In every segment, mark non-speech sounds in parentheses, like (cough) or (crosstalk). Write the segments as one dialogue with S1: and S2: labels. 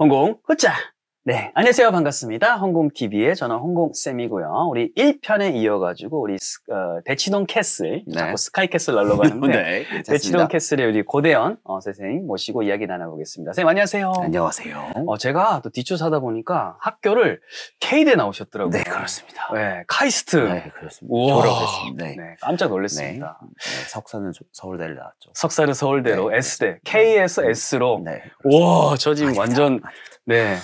S1: 홍공끝자 네, 안녕하세요. 반갑습니다. 홍콩TV의 저는 홍콩쌤이고요. 우리 1편에 이어가지고 우리 스, 어, 대치동 캐슬, 네. 자꾸 스카이캐슬 날로가는데 (laughs) 네, 대치동 캐슬의 우리 고대현 어, 선생님 모시고 이야기 나눠보겠습니다. 선생님 안녕하세요. 안녕하세요. 어, 제가 또 뒷조사다 보니까 학교를 K대 나오셨더라고요. 네, 그렇습니다. 네, 카이스트. 네, 그렇습니다. 졸업했습니다. 네. 네, 깜짝 놀랐습니다. 네, 네 석사는 조, 서울대를 나왔죠. 석사는 서울대로 네. S대, 네. K에서 S로. 네. 와, 저 지금 아니다 완전 네. 네.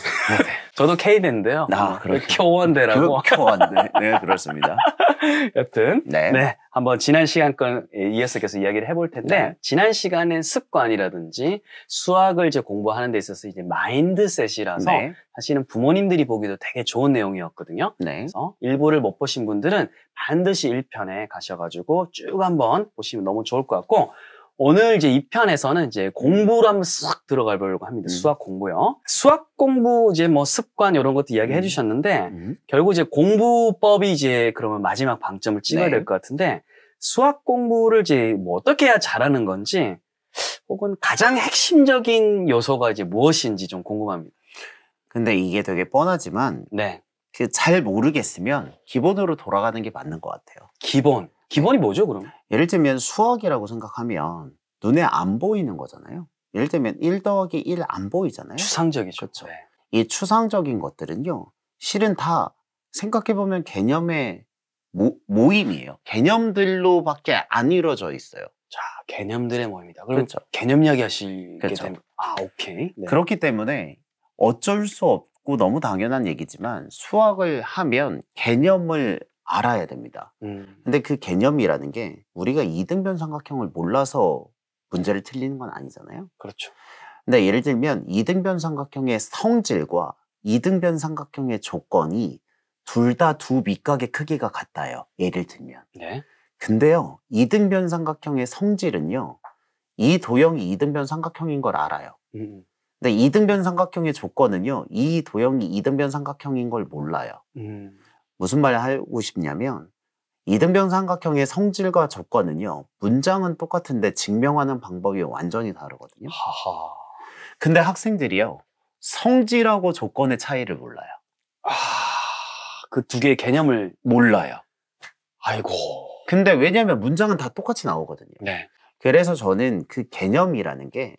S1: 저도 K대인데요. 아, 어, 그렇 교원대라고. 교원대. 네, 그렇습니다. (laughs) 여튼. 네. 네. 한번 지난 시간 건 예, 이어서 계속 이야기를 해볼 텐데, 네. 지난 시간엔 습관이라든지 수학을 이제 공부하는 데 있어서 이제 마인드셋이라서 네. 사실은 부모님들이 보기도 되게 좋은 내용이었거든요. 네. 그래서 일부를 못 보신 분들은 반드시 1편에 가셔가지고 쭉 한번 보시면 너무 좋을 것 같고, 오늘 이제 이편에서는 이제 공부를 한번 쏙 들어가 보려고 합니다. 음. 수학 공부요. 수학 공부 이제 뭐 습관 이런 것도 이야기 음. 해주셨는데, 음. 결국 이제 공부법이 이제 그러면 마지막 방점을 찍어야 네. 될것 같은데, 수학 공부를 이제 뭐 어떻게 해야 잘하는 건지, 혹은 가장 핵심적인 요소가 이제 무엇인지 좀 궁금합니다. 근데 이게 되게 뻔하지만, 네. 그 잘
S2: 모르겠으면 기본으로 돌아가는 게 맞는 것 같아요. 기본. 기본이 뭐죠, 그럼? 예를 들면 수학이라고 생각하면 눈에 안 보이는 거잖아요. 예를 들면 1 더하기 1 안 보이잖아요. 추상적이죠. 그렇죠. 네. 이 추상적인 것들은요. 실은 다 생각해보면 개념의 모, 모임이에요. 개념들로밖에 안 이루어져 있어요. 자, 개념들의 모임이다. 그렇죠. 개념 이야기 하시게 그렇죠. 되면 아, 오케이. 네. 네. 그렇기 때문에 어쩔 수 없고 너무 당연한 얘기지만 수학을 하면 개념을 알아야 됩니다. 음. 근데 그 개념이라는 게 우리가 이등변 삼각형을 몰라서 문제를 틀리는 건 아니잖아요. 그렇죠. 근데 예를 들면 이등변 삼각형의 성질과 이등변 삼각형의 조건이 둘 다 두 밑각의 크기가 같아요. 예를 들면. 네. 근데요, 이등변 삼각형의 성질은요, 이 도형이 이등변 삼각형인 걸 알아요. 음. 근데 이등변 삼각형의 조건은요, 이 도형이 이등변 삼각형인 걸 몰라요. 음. 무슨 말을 하고 싶냐면 이등병 삼각형의 성질과 조건은요 문장은 똑같은데 증명하는 방법이 완전히 다르거든요. 하하. 근데 학생들이요 성질하고 조건의 차이를 몰라요. 아, 그 두 개의 개념을 몰라요. 아이고. 근데 왜냐면 하 문장은 다 똑같이 나오거든요. 네. 그래서 저는 그 개념이라는 게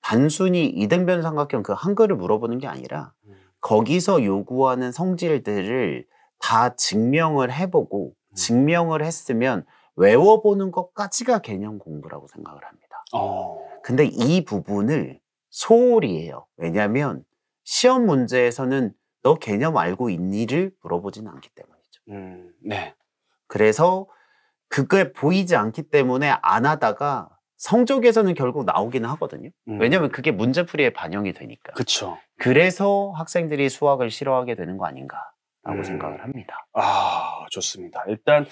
S2: 단순히 이등변 삼각형 그 한글을 물어보는 게 아니라 음. 거기서 요구하는 성질들을 다 증명을 해보고 음. 증명을 했으면 외워보는 것까지가 개념 공부라고 생각을 합니다. 오. 어. 근데 이 부분을 소홀히 해요. 왜냐하면 시험 문제에서는 너 개념 알고 있니를 물어보진 않기 때문이죠. 음, 네. 그래서 그게 보이지 않기 때문에 안 하다가 성적에서는 결국 나오기는 하거든요. 음. 왜냐하면 그게 문제풀이에 반영이 되니까. 그렇죠. 그래서 학생들이 수학을 싫어하게 되는 거 아닌가. 라고 음. 생각을 합니다.
S1: 아, 좋습니다. 일단,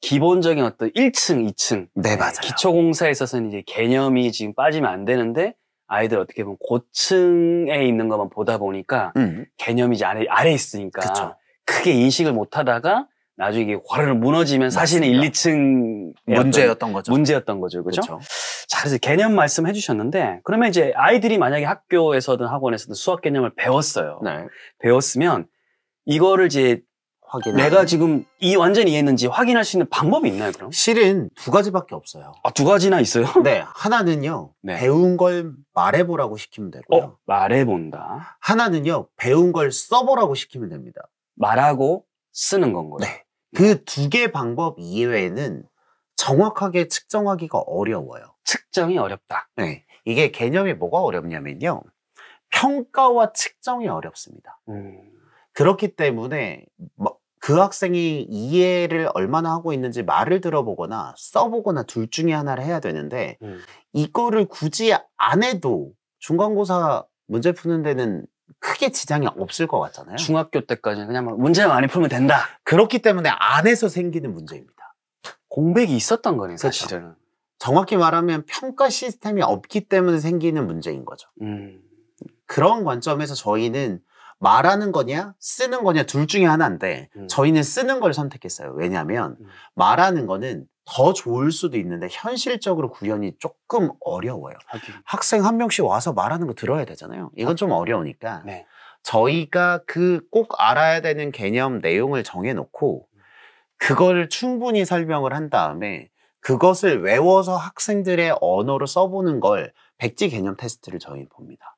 S1: 기본적인 어떤 1층, 2층. 네, 맞아요. 기초공사에 있어서는 이제 개념이 지금 빠지면 안 되는데, 아이들 어떻게 보면 고층에 있는 것만 보다 보니까, 음. 개념이 이제 아래, 아래 있으니까. 그쵸. 크게 인식을 못 하다가, 나중에 이게 과르르 무너지면 사실은 1, 2층 문제였던 거죠. 문제였던 거죠. 그죠 자, 그래서 개념 말씀해 주셨는데 그러면 이제 아이들이 만약에 학교에서든 학원에서든 수학 개념을 배웠어요. 네. 배웠으면 이거를 이제 확인. 내가 지금 이완전 이해했는지 확인할 수 있는 방법이 있나요, 그럼? 실은 두 가지밖에 없어요. 아, 두 가지나 있어요?
S2: (laughs) 네. 하나는요. 네. 배운 걸 말해보라고 시키면 되고요. 어, 말해본다. 하나는요. 배운 걸 써보라고 시키면 됩니다. 말하고 쓰는 건 거예요. 네. 그 두 개 방법 이외에는 정확하게 측정하기가 어려워요. 측정이 어렵다. 네. 이게 개념이 뭐가 어렵냐면요. 평가와 측정이 어렵습니다. 음. 그렇기 때문에 뭐 그 학생이 이해를 얼마나 하고 있는지 말을 들어보거나 써보거나 둘 중에 하나를 해야 되는데 음. 이거를 굳이 안 해도 중간고사 문제 푸는 데는 크게 지장이 없을 것 같잖아요. 중학교 때까지는 그냥 문제 많이 풀면 된다. 그렇기 때문에 안에서 생기는 문제입니다. 공백이 있었던 거네 사실은. 정확히 말하면 평가 시스템이 없기 때문에 생기는 문제인 거죠. 음. 그런 관점에서 저희는 말하는 거냐 쓰는 거냐 둘 중에 하나인데 음. 저희는 쓰는 걸 선택했어요. 왜냐하면 음. 말하는 거는 더 좋을 수도 있는데 현실적으로 구현이 조금 어려워요. 하긴. 학생 한 명씩 와서 말하는 거 들어야 되잖아요. 이건 좀 어려우니까 네. 저희가 그 꼭 알아야 되는 개념 내용을 정해놓고 그걸 충분히 설명을 한 다음에 그것을 외워서 학생들의 언어로 써보는 걸 백지 개념 테스트를 저희 는
S1: 봅니다.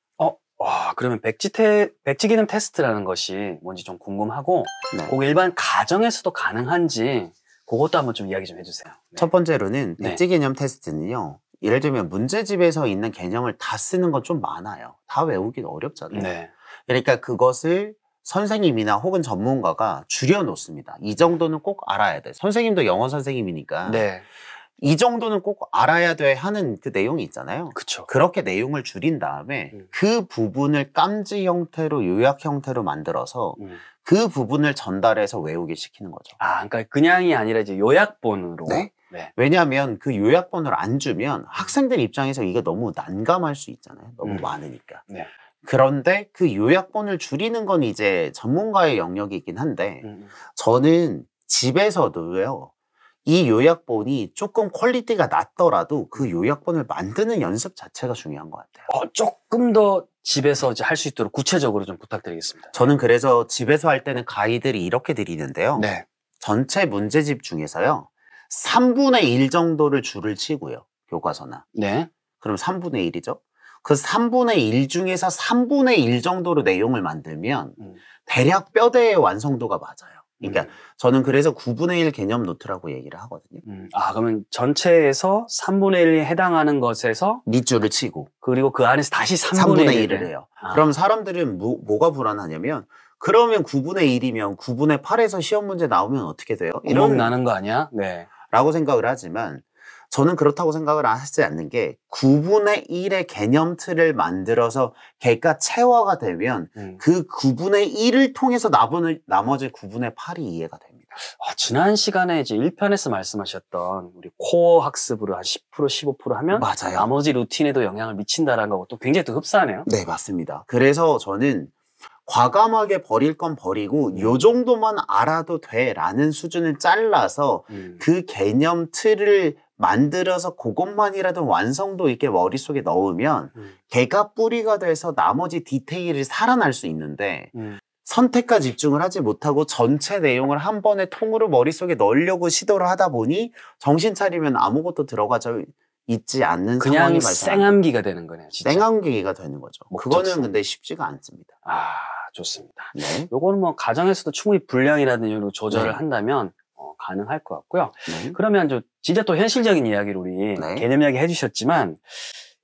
S1: 와, 그러면 백지 태 백지 기능 테스트라는 것이 뭔지 좀 궁금하고, 네. 그 일반 가정에서도 가능한지, 그것도 한번 좀 이야기 좀 해주세요. 네. 첫 번째로는 네. 백지 개념
S2: 테스트는요, 예를 들면 문제집에서 있는 개념을 다 쓰는 건 좀 많아요. 다 외우긴 어렵잖아요. 네. 그러니까 그것을 선생님이나 혹은 전문가가 줄여놓습니다. 이 정도는 꼭 알아야 돼. 선생님도 영어 선생님이니까. 네. 이 정도는 꼭 알아야 돼 하는 그 내용이 있잖아요. 그쵸. 그렇게 내용을 줄인 다음에 음. 그 부분을 깜지 형태로 요약 형태로 만들어서 음. 그 부분을 전달해서 외우게 시키는 거죠. 아, 그러니까 그냥이 아니라 이제 요약본으로. 네? 네. 왜냐하면 그 요약본을 안 주면 음. 학생들 입장에서 이게 너무 난감할 수 있잖아요. 너무 음. 많으니까. 네. 그런데 그 요약본을 줄이는 건 이제 전문가의 영역이긴 한데 음, 음. 저는 집에서도요 이 요약본이 조금 퀄리티가 낮더라도 그 요약본을 만드는 연습 자체가 중요한 것 같아요. 어, 조금 더 집에서 할 수 있도록 구체적으로 좀 부탁드리겠습니다. 저는 그래서 집에서 할 때는 가이드를 이렇게 드리는데요. 네. 전체 문제집 중에서요. 3분의 1 정도를 줄을 치고요. 교과서나. 네. 그럼 3분의 1이죠. 그 3분의 1 중에서 3분의 1 정도로 내용을 만들면 음. 대략 뼈대의 완성도가 맞아요. 그러니까 음.
S1: 저는 그래서 9분의 1 개념 노트라고 얘기를 하거든요. 음. 아, 그러면 전체에서 3분의 1에 해당하는 것에서 밑줄을 치고 그리고 그 안에서 다시 3분의, 3분의 1을 해요. 아. 그럼
S2: 사람들은 뭐, 뭐가 불안하냐면 그러면 9분의 1이면 9분의 8에서 시험 문제 나오면 어떻게 돼요? 이런 나는 거 아니야? 네. 라고 생각을 하지만 저는 그렇다고 생각을 하지 않는 게 9분의 1의 개념 틀을 만들어서 개가 체화가 되면 음. 그 9분의 1을 통해서 나머지, 나머지 9분의 8이 이해가
S1: 됩니다. 아, 지난 시간에 이제 1편에서 말씀하셨던 우리 코어 학습으로 한10% 15% 하면 맞아요. 나머지 루틴에도 영향을 미친다라는 것도 굉장히 또 흡사하네요. 네, 맞습니다. 그래서
S2: 저는 과감하게 버릴 건 버리고 음. 요 정도만 알아도 돼라는 수준을 잘라서 음. 그 개념 틀을 만들어서 그것만이라도 완성도 있게 머릿속에 넣으면 음. 걔가 뿌리가 돼서 나머지 디테일이 살아날 수 있는데 음. 선택과 집중을 하지 못하고 전체 내용을 한 번에 통으로 머릿속에 넣으려고 시도를 하다 보니 정신 차리면 아무것도 들어가져
S1: 있지 않는 상황이 발생. 그냥 생암기가 되는 거네요.
S2: 진짜. 생암기가 되는 거죠. 목적성. 그거는 근데 쉽지가 않습니다. 아
S1: 좋습니다. 네. 요거는 뭐 가정에서도 충분히 분량이라든지 조절을 네. 한다면 어, 가능할 것 같고요. 네. 그러면 저 진짜 또 현실적인 이야기를 우리 네. 개념 이야기 해주셨지만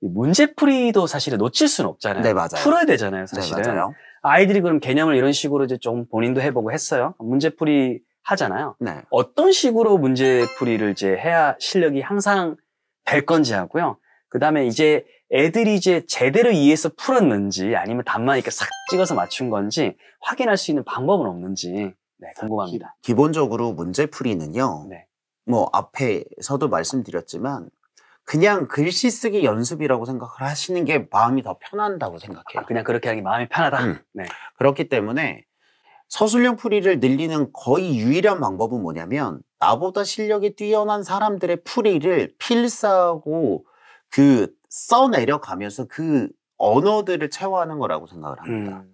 S1: 문제풀이도 사실은 놓칠 수는 없잖아요. 네, 맞아요. 풀어야 되잖아요, 네, 사실은. 네, 맞아요. 아이들이 그럼 개념을 이런 식으로 이제 좀 본인도 해보고 했어요. 문제풀이 하잖아요. 네. 어떤 식으로 문제풀이를 이제 해야 실력이 항상 될 건지 하고요. 그 다음에 이제 애들이 이제 제대로 이해해서 풀었는지 아니면 답만 이렇게 싹 찍어서 맞춘 건지 확인할 수 있는 방법은 없는지 네, 궁금합니다.
S2: 기, 본적으로 문제풀이는요. 네. 뭐 앞에서도 말씀드렸지만 그냥 글씨 쓰기 연습이라고 생각을 하시는 게 마음이 더 편한다고 생각해요. 아, 그냥 그렇게 하는 게 마음이 편하다. 음. 네. 그렇기 때문에 서술형 풀이를 늘리는 거의 유일한 방법은 뭐냐면 나보다 실력이 뛰어난 사람들의 풀이를 필사하고 그 써내려가면서 그 언어들을 채워하는 거라고 생각을 합니다. 음.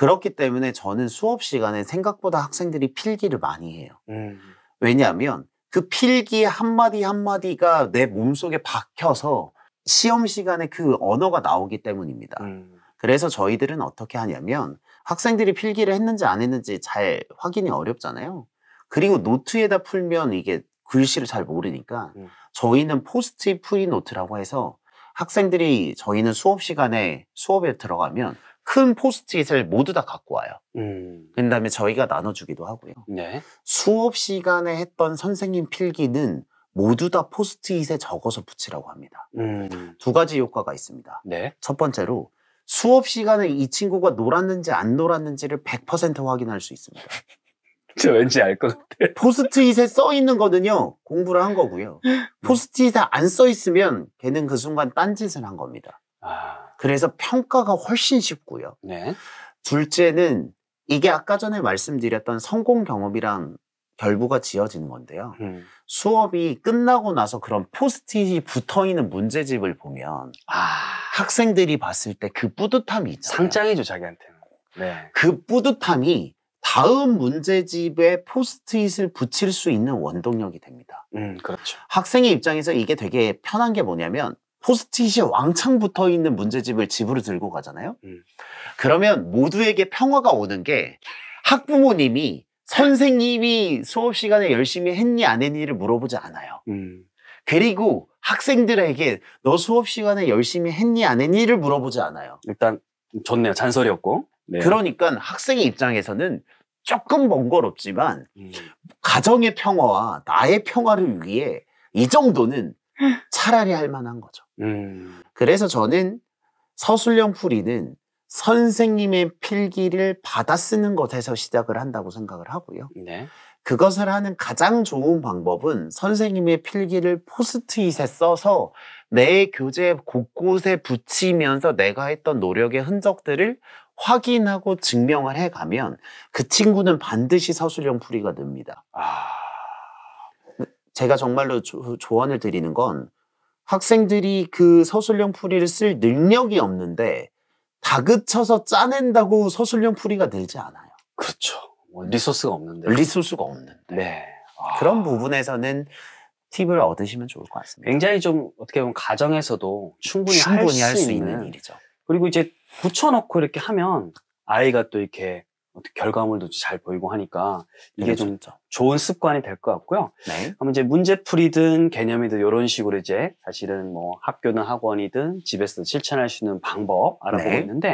S2: 그렇기 때문에 저는 수업 시간에 생각보다 학생들이 필기를 많이 해요. 음. 왜냐하면 그 필기 한마디 한마디가 내 몸속에 박혀서 시험 시간에 그 언어가 나오기 때문입니다. 음. 그래서 저희들은 어떻게 하냐면 학생들이 필기를 했는지 안 했는지 잘 확인이 어렵잖아요. 그리고 노트에다 풀면 이게 글씨를 잘 모르니까 음. 저희는 포스트잇 프리노트라고 해서 학생들이 저희는 수업 시간에 수업에 들어가면 큰 포스트잇을 모두 다 갖고 와요. 음. 그 다음에 저희가 나눠주기도 하고요. 네. 수업 시간에 했던 선생님 필기는 모두 다 포스트잇에 적어서 붙이라고 합니다. 음. 두 가지 효과가 있습니다. 네. 첫 번째로 수업 시간에 이 친구가 놀았는지 안 놀았는지를 100% 확인할 수 있습니다.
S1: 저 (laughs) 왠지 알 것
S2: 같아요. 포스트잇에 써 있는 거는요, 공부를 한 거고요. 음. 포스트잇에 안 써 있으면 걔는 그 순간 딴짓을 한 겁니다. 아... 그래서 평가가 훨씬 쉽고요. 네. 둘째는 이게 아까 전에 말씀드렸던 성공 경험이랑 결부가 지어지는 건데요. 음. 수업이 끝나고 나서 그런 포스트잇이 붙어 있는 문제집을 보면 아. 학생들이 봤을 때 그 뿌듯함이 있잖아요. 상장이죠, 자기한테는. 네. 그 뿌듯함이 다음 문제집에 포스트잇을 붙일 수 있는 원동력이 됩니다. 음, 그렇죠. 학생의 입장에서 이게 되게 편한 게 뭐냐면 포스트잇이 왕창 붙어 있는 문제집을 집으로 들고 가잖아요. 음. 그러면 모두에게 평화가 오는 게 학부모님이 선생님이 수업 시간에 열심히 했니 안 했니를 물어보지 않아요. 음. 그리고 학생들에게 너 수업 시간에 열심히 했니 안 했니를 물어보지 않아요. 일단 좋네요. 잔소리 였고 네. 그러니까 학생의 입장에서는 조금 번거롭지만 음. 가정의 평화와 나의 평화를 위해 이 정도는 차라리 할 만한 거죠. 음. 그래서 저는 서술형 풀이는 선생님의 필기를 받아 쓰는 것에서 시작을 한다고 생각을 하고요. 네. 그것을 하는 가장 좋은 방법은 선생님의 필기를 포스트잇에 써서 내 교재 곳곳에 붙이면서 내가 했던 노력의 흔적들을 확인하고 증명을 해가면 그 친구는 반드시 서술형 풀이가 됩니다. 아... 제가 정말로 조, 조언을 드리는 건 학생들이 그 서술형 풀이를 쓸 능력이 없는데 다그쳐서 짜낸다고 서술형 풀이가 늘지 않아요. 그렇죠. 뭐 리소스가 없는데. 리소스가 없는데. 네. 아. 그런 부분에서는 팁을 얻으시면 좋을 것 같습니다. 굉장히 좀
S1: 어떻게 보면 가정에서도 충분히, 충분히 할수 할수 있는 일이죠. 그리고 이제 붙여놓고 이렇게 하면 아이가 또 이렇게 어떻게 결과물도 잘 보이고 하니까 이게 좀좋은 습관이 될 것 같고요. 네. 그럼 이제 문제풀이든 개념이든 이런 식으로 이제 사실은 뭐 학교든 학원이든 집에서 도 실천할 수 있는 방법 알아보고 네. 있는데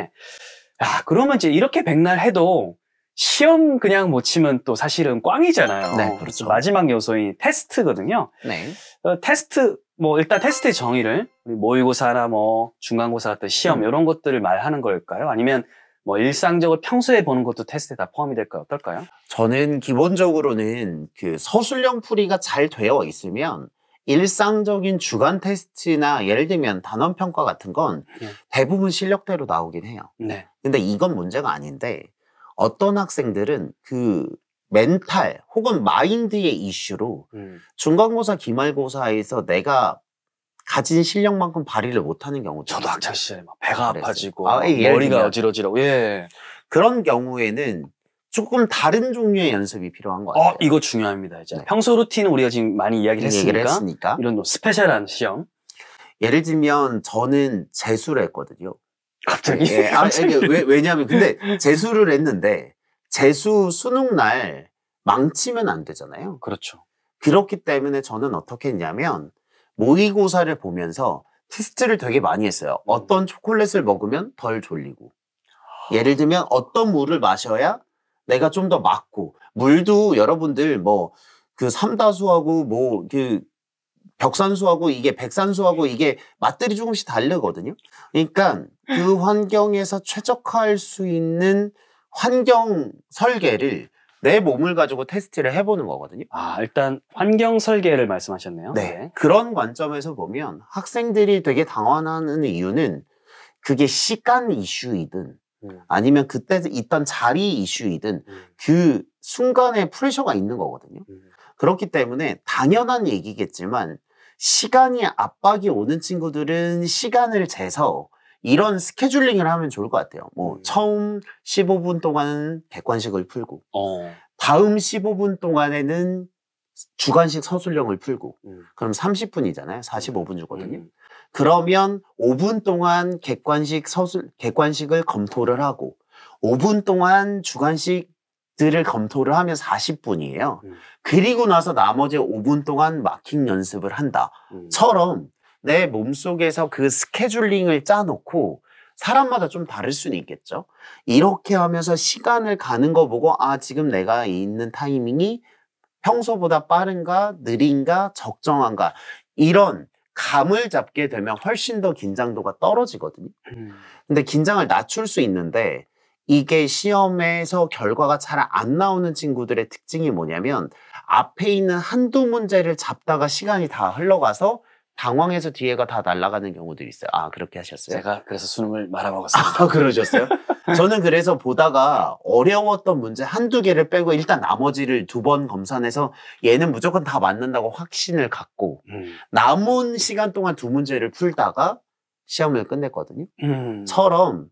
S1: 야, 그러면 이제 이렇게 백날 해도 시험 그냥 뭐 치면 또 사실은 꽝이잖아요. 네, 그렇죠. 마지막 요소인 테스트거든요. 네. 어, 테스트 뭐 일단 테스트의 정의를 모의고사나 뭐 중간고사 같은 시험 음. 이런 것들을 말하는 걸까요? 아니면 뭐 일상적으로 평소에 보는 것도 테스트에 다 포함이 될까 요 어떨까요? 저는 기본적으로는
S2: 그 서술형 풀이가 잘 되어 있으면 일상적인 주간 테스트나 예를 들면 단원 평가 같은 건 예. 대부분 실력대로 나오긴 해요. 네. 근데 이건 문제가 아닌데 어떤 학생들은 그 멘탈 혹은 마인드의 이슈로 음. 중간고사 기말고사에서 내가 가진 실력만큼 발휘를 못하는 경우도 저도 학창 시절에 막 배가 아파지고 아, 예, 머리가 어지러지라고
S1: 예 그런 경우에는 조금 다른 종류의 연습이 필요한 것 같아요. 어, 이거 중요합니다. 이제 네. 평소 루틴 우리가 지금 많이 이야기를 했으니까, 했으니까, 이런 스페셜한 시험. 예를 들면 저는 재수를 했거든요. 갑자기? 예, 아, 왜, 왜냐하면
S2: 근데 재수를 했는데 재수 수능 날 망치면 안 되잖아요. 그렇죠. 그렇기 때문에 저는 어떻게 했냐면 모의고사를 보면서 테스트를 되게 많이 했어요. 음. 어떤 초콜릿을 먹으면 덜 졸리고 예를 들면 어떤 물을 마셔야 내가 좀 더 맞고 물도 여러분들 뭐 그 삼다수하고 뭐 그 벽산수하고 이게 백산수하고 이게 맛들이 조금씩 다르거든요. 그러니까 그 (laughs) 환경에서 최적화할 수 있는 환경 설계를 내 몸을 가지고 테스트를 해보는 거거든요. 아, 일단 환경 설계를 말씀하셨네요. 네. 네. 그런 관점에서 보면 학생들이 되게 당황하는 이유는 그게 시간 이슈이든 음. 아니면 그때 있던 자리 이슈이든 음. 그 순간에 프레셔가 있는 거거든요. 음. 그렇기 때문에 당연한 얘기겠지만 시간이 압박이 오는 친구들은 시간을 재서 이런 스케줄링을 하면 좋을 것 같아요. 뭐 음. 처음 15분 동안은 객관식을 풀고 어. 다음 15분 동안에는 주관식 서술형을 풀고 음. 그럼 30분이잖아요. 45분 주거든요. 음. 그러면 5분 동안 객관식 서술 객관식을 검토를 하고 5분 동안 주관식 들을 검토를 하면 40분이에요. 음. 그리고 나서 나머지 5분 동안 마킹 연습을 한다. 음. 처럼 내 몸속에서 그 스케줄링을 짜놓고 사람마다 좀 다를 수는 있겠죠. 이렇게 하면서 시간을 가는 거 보고 아 지금 내가 있는 타이밍이 평소보다 빠른가 느린가 적정한가 이런 감을 잡게 되면 훨씬 더 긴장도가 떨어지거든요. 음. 근데 긴장을 낮출 수 있는데 이게 시험에서 결과가 잘 안 나오는 친구들의 특징이 뭐냐면 앞에 있는 한두 문제를 잡다가 시간이 다 흘러가서 당황해서 뒤에가 다 날아가는 경우들이 있어요. 아, 그렇게 하셨어요? 제가
S1: 그래서 수능을 말아먹었습니다. 아, 그러셨어요?
S2: (laughs) 저는 그래서 보다가 어려웠던 문제 한두 개를 빼고 일단 나머지를 두 번 검산해서 얘는 무조건 다 맞는다고 확신을 갖고 음. 남은 시간 동안 두 문제를 풀다가 시험을 끝냈거든요. 음. 처럼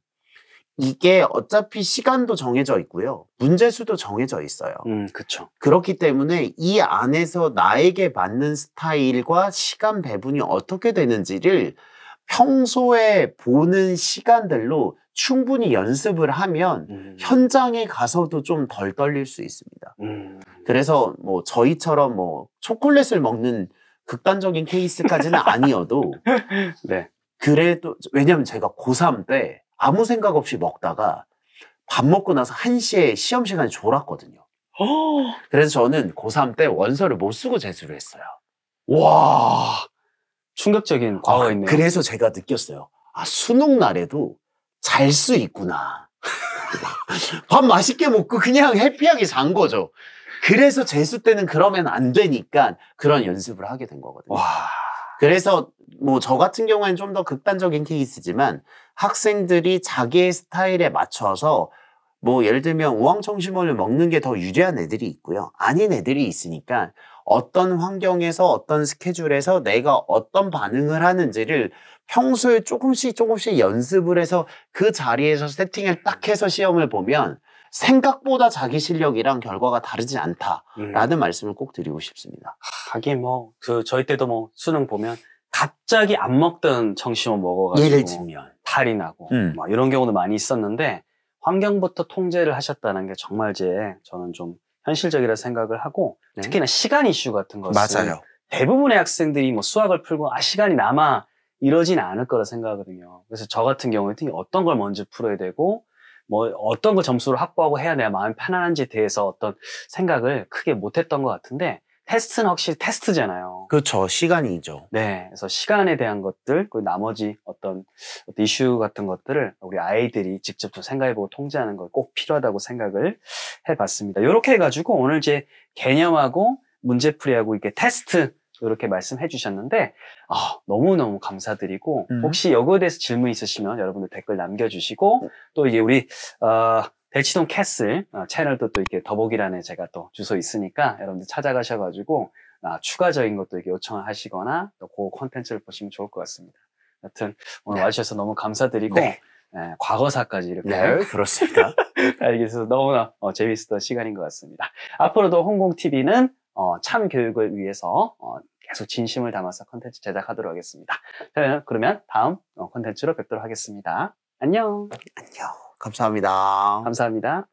S2: 이게 어차피 시간도 정해져 있고요. 문제 수도 정해져 있어요. 음, 그렇죠. 그렇기 때문에 이 안에서 나에게 맞는 스타일과 시간 배분이 어떻게 되는지를 평소에 보는 시간들로 충분히 연습을 하면 음. 현장에 가서도 좀 덜 떨릴 수 있습니다. 음. 그래서 뭐 저희처럼 뭐 초콜릿을 먹는 극단적인 케이스까지는 아니어도 (laughs) 네. 그래도 왜냐면 제가 고3 때 아무 생각 없이 먹다가 밥 먹고 나서 1시에 시험 시간이 졸았거든요.
S1: (gasps)
S2: 그래서 저는 고3 때 원서를 못 쓰고 재수를 했어요. 와. 충격적인 과거가 아, 네요 그래서 제가 느꼈어요. 아, 수능 날에도 잘 수 있구나. (laughs) 밥 맛있게 먹고 그냥 해피하게 잔 거죠. 그래서 재수 때는 그러면 안 되니까 그런 연습을 하게 된 거거든요. 와. 그래서 뭐 저 같은 경우에는 좀 더 극단적인 케이스지만 학생들이 자기의 스타일에 맞춰서 뭐 예를 들면 우황청심원을 먹는 게 더 유리한 애들이 있고요. 아닌 애들이 있으니까 어떤 환경에서 어떤 스케줄에서 내가 어떤 반응을 하는지를 평소에 조금씩 조금씩 연습을 해서 그 자리에서 세팅을 딱 해서 시험을 보면 생각보다 자기 실력이랑 결과가 다르지 않다라는 음. 말씀을 꼭 드리고 싶습니다.
S1: 하긴 뭐그 저희 때도 뭐 수능 보면 갑자기 안 먹던 청심원 먹어가지고 예를 들면 박살이 나고 음. 막 뭐 이런 경우도 많이 있었는데 환경부터 통제를 하셨다는 게 정말 제 저는 좀 현실적이라 생각을 하고 네. 특히나 시간 이슈 같은 것은 맞아요. 대부분의 학생들이 뭐 수학을 풀고 아 시간이 남아 이러진 않을 거라 생각하거든요. 그래서 저 같은 경우에 어떤 걸 먼저 풀어야 되고 뭐 어떤 걸 점수를 확보하고 해야 내 마음이 편안한지에 대해서 어떤 생각을 크게 못했던 것 같은데 테스트는 확실히 테스트잖아요. 그렇죠. 시간이죠. 네. 그래서 시간에 대한 것들, 그리고 나머지 어떤, 어떤 이슈 같은 것들을 우리 아이들이 직접 좀 생각해보고 통제하는 걸 꼭 필요하다고 생각을 해봤습니다. 이렇게 해가지고 오늘 이제 개념하고 문제풀이하고 이렇게 테스트 이렇게 말씀해 주셨는데 아, 너무너무 감사드리고 음. 혹시 여기에 대해서 질문 있으시면 여러분들 댓글 남겨주시고 음. 또 이게 우리 어, 벨치동 캐슬 어, 채널도 또 이렇게 더보기란에 제가 또 주소 있으니까 여러분들 찾아가셔가지고 아, 추가적인 것도 이렇게 요청하시거나 을또그 콘텐츠를 보시면 좋을 것 같습니다. 여튼 오늘 네. 와주셔서 너무 감사드리고 네. 네, 과거사까지 이렇게 네, 그렇습니다. (laughs) 알게 돼서 너무나 어, 재밌었던 시간인 것 같습니다. 앞으로도 홍콩TV는 어, 참 교육을 위해서 어, 계속 진심을 담아서 콘텐츠 제작하도록 하겠습니다. 그러면 다음 어, 콘텐츠로 뵙도록 하겠습니다. 안녕. 안녕. 감사합니다. 감사합니다.